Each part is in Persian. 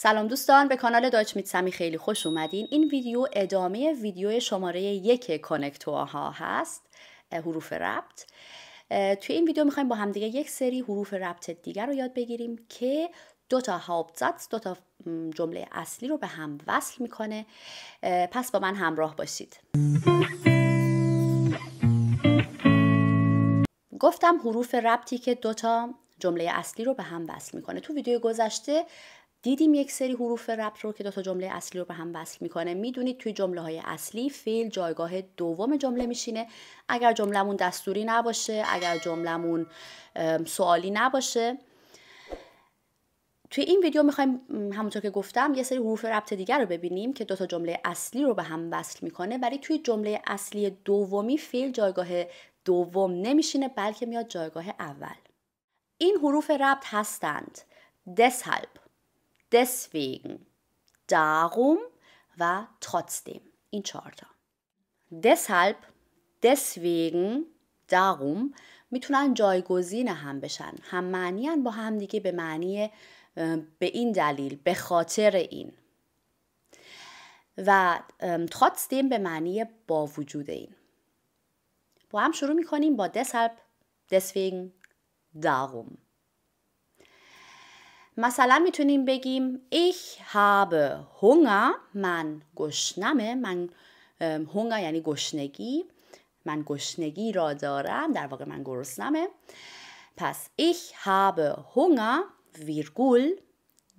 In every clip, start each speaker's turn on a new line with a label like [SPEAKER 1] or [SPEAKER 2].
[SPEAKER 1] سلام دوستان به کانال داچ میتسمی خیلی خوش اومدین این ویدیو ادامه ویدیو شماره یک ها هست حروف ربط توی این ویدیو میخوایم با همدیگه یک سری حروف ربط دیگر رو یاد بگیریم که دو تا هاپزاتس دو تا جمله اصلی رو به هم وصل میکنه پس با من همراه باشید گفتم حروف ربطی که دو تا جمله اصلی رو به هم وصل میکنه تو ویدیو گذشته دیدیم یک سری حروف ربط رو که دو تا جمله اصلی رو به هم وصل میکنه میدونید توی جمله های اصلی فعل جایگاه دوم جمله میشینه اگر جملهمون دستوری نباشه اگر جملهمون سوالی نباشه توی این ویدیو میخوایم همونطور که گفتم یه سری حروف ربط دیگر رو ببینیم که دو تا جمله اصلی رو به هم وصل میکنه ولی توی جمله اصلی دومی فعل جایگاه دوم نمیشینه بلکه میاد جایگاه اول این حروف ربط هستند deshalb deswegen darum و trotzdem این چارتا deshalb deswegen darum میتونن جایگزین هم بشن هم معنی با همدیگه به معنی به این دلیل به خاطر این و trotzdem به معنی با وجود این با هم شروع میکنیم با deshalb deswegen darum مثلا میتونیم بگیم ich habe Hunger من گشنمه من هونگا یعنی گشنگی من گشنگی را دارم در واقع من گرسنمه پس ich habe Hunger ویرگول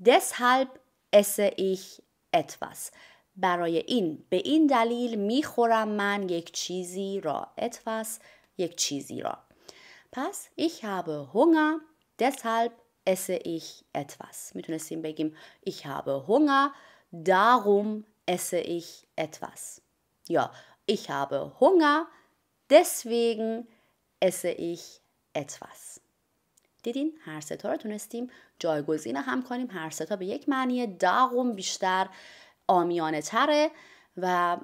[SPEAKER 1] deshalb esse ich etwas برای این به این دلیل میخورم من یک چیزی را etwas یک چیزی را پس ich habe Hunger deshalb esse ich etwas. میتونستیم بگیم ich habe Hunger, darum esse ich etwas. یا ich habe Hunger, deswegen esse ich etwas. دیدین هر ستا رو تونستیم جایگزین هم کنیم هر ستا به یک معنی داغم بیشتر آمیانه تره و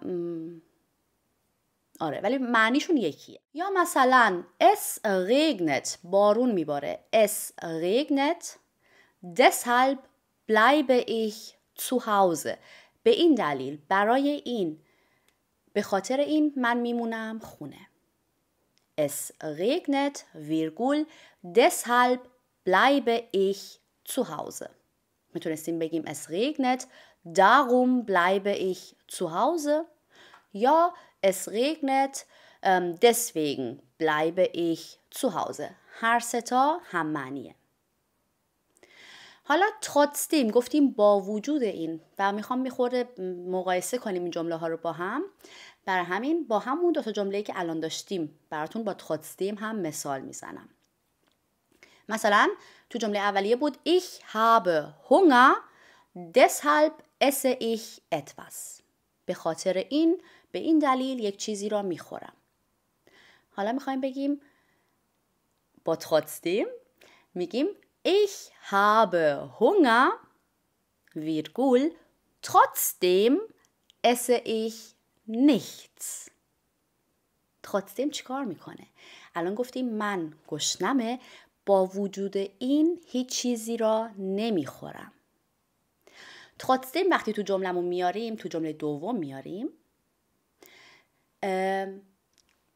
[SPEAKER 1] آره ولی معنیشون یکیه یا مثلا اس regnet بارون میباره اس regnet deshalb bleibe ich zu Hause به این دلیل برای این به خاطر این من میمونم خونه اس regnet, ویرگول deshalb bleibe ich zu Hause. میتونستیم بگیم اس regnet, darum bleibe ich zu Hause. یا es regnet, ähm, deswegen bleibe ich zu Hause. هر ستا حالا trotzdem گفتیم با وجود این و میخوام میخورده مقایسه کنیم این جمله ها رو با هم بر همین با همون دو تا جمله که الان داشتیم براتون با trotzdem هم مثال میزنم مثلا تو جمله اولیه بود ich habe Hunger deshalb esse ich etwas به خاطر این به این دلیل یک چیزی را میخورم حالا میخوایم بگیم با trotzdem میگیم ich habe Hunger ویرگول trotzdem esse ich nichts trotzdem چیکار میکنه الان گفتیم من گشنمه با وجود این هیچ چیزی را نمیخورم trotzdem وقتی تو جملهمون میاریم تو جمله دوم میاریم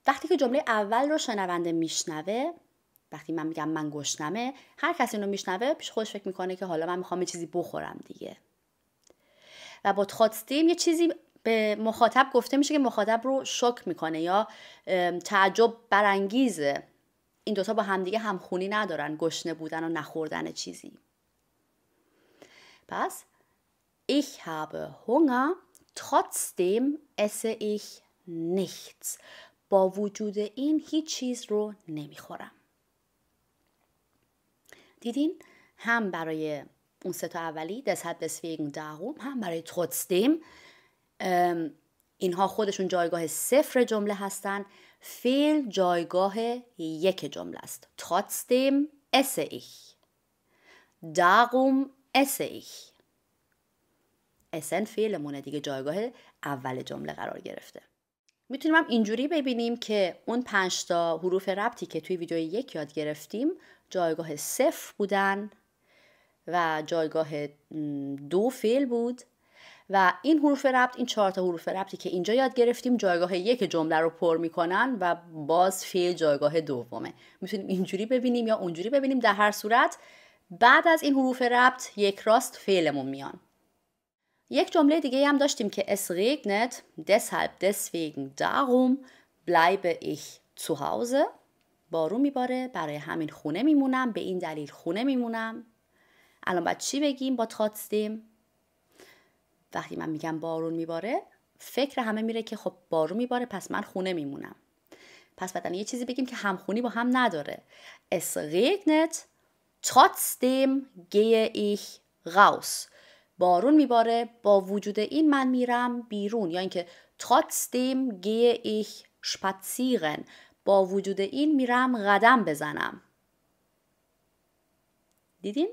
[SPEAKER 1] وقتی که جمله اول رو شنونده میشنوه وقتی من میگم من گشنمه هر کسی اینو میشنوه پیش خودش فکر میکنه که حالا من میخوام یه چیزی بخورم دیگه و با تاتستیم یه چیزی به مخاطب گفته میشه که مخاطب رو شک میکنه یا تعجب برانگیزه این دوتا با همدیگه همخونی ندارن گشنه بودن و نخوردن چیزی پس ich habe Hunger, trotzdem esse ich nichts. با وجود این هیچ چیز رو نمیخورم. دیدین؟ هم برای اون سه تا اولی deshalb deswegen darum هم برای trotzdem اینها خودشون جایگاه صفر جمله هستن فعل جایگاه یک جمله است trotzdem esse ich darum esse ich اسن فعلمونه دیگه جایگاه اول جمله قرار گرفته میتونیم هم اینجوری ببینیم که اون پنجتا تا حروف ربطی که توی ویدیو یک یاد گرفتیم جایگاه صفر بودن و جایگاه دو فعل بود و این حروف ربط این چهار تا حروف ربطی که اینجا یاد گرفتیم جایگاه یک جمله رو پر میکنن و باز فعل جایگاه دومه میتونیم اینجوری ببینیم یا اونجوری ببینیم در هر صورت بعد از این حروف ربط یک راست فعلمون میان یک جمله دیگه هم داشتیم که es regnet deshalb deswegen darum bleibe ich zu Hause بارون میباره برای همین خونه میمونم به این دلیل خونه میمونم الان باید چی بگیم با تراتستیم وقتی من میگم بارون میباره فکر همه میره که خب بارو میباره پس من خونه میمونم پس بدن یه چیزی بگیم که همخونی با هم نداره es regnet trotzdem gehe ich raus بارون میباره با وجود این من میرم بیرون یا اینکه تاتستیم گیه ich spazieren با وجود این میرم قدم بزنم دیدین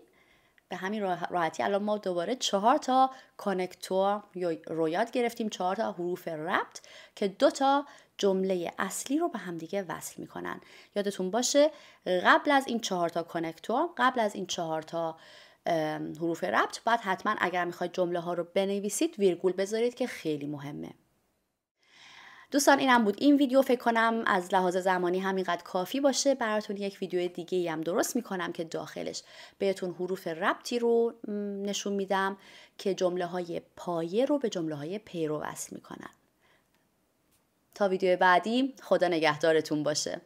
[SPEAKER 1] به همین راحتی الان ما دوباره چهار تا کانکتور رو یاد گرفتیم چهار تا حروف ربط که دو تا جمله اصلی رو به همدیگه وصل میکنن یادتون باشه قبل از این چهار تا کانکتور قبل از این چهار تا حروف ربط بعد حتما اگر میخواید جمله ها رو بنویسید ویرگول بذارید که خیلی مهمه دوستان اینم بود این ویدیو فکر کنم از لحاظ زمانی همینقدر کافی باشه براتون یک ویدیو دیگه هم درست میکنم که داخلش بهتون حروف ربطی رو نشون میدم که جمله های پایه رو به جمله های پیرو وصل میکنن تا ویدیو بعدی خدا نگهدارتون باشه